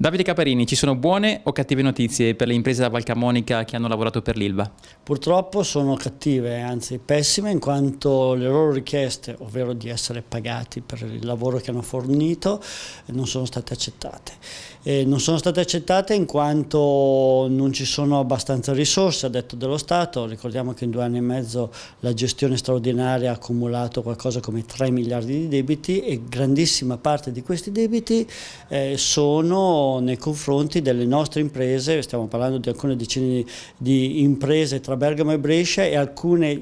Davide Caparini, ci sono buone o cattive notizie per le imprese da Valcamonica che hanno lavorato per l'Ilva? Purtroppo sono cattive, anzi pessime, in quanto le loro richieste, ovvero di essere pagati per il lavoro che hanno fornito, non sono state accettate. E non sono state accettate in quanto non ci sono abbastanza risorse, a detto dello Stato. Ricordiamo che in due anni e mezzo la gestione straordinaria ha accumulato qualcosa come 3 miliardi di debiti e grandissima parte di questi debiti eh, sono nei confronti delle nostre imprese, stiamo parlando di alcune decine di imprese tra Bergamo e Brescia e alcune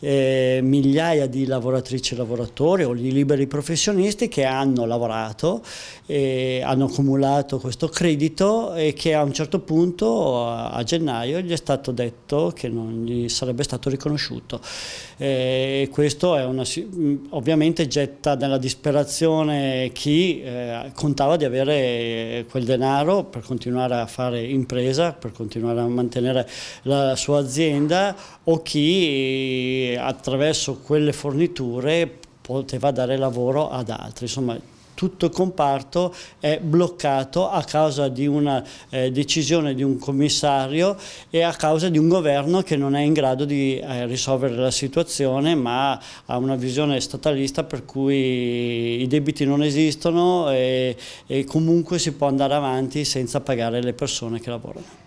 eh, migliaia di lavoratrici e lavoratori o di liberi professionisti che hanno lavorato, eh, hanno accumulato questo credito e che a un certo punto a, gennaio gli è stato detto che non gli sarebbe stato riconosciuto. Eh, e questo è una, mm, ovviamente getta nella disperazione chi eh, contava di avere eh, quel denaro per continuare a fare impresa, per continuare a mantenere la sua azienda o chi attraverso quelle forniture poteva dare lavoro ad altri. Insomma, tutto il comparto è bloccato a causa di una eh, decisione di un commissario e a causa di un governo che non è in grado di eh, risolvere la situazione ma ha una visione statalista per cui i debiti non esistono e, e comunque si può andare avanti senza pagare le persone che lavorano.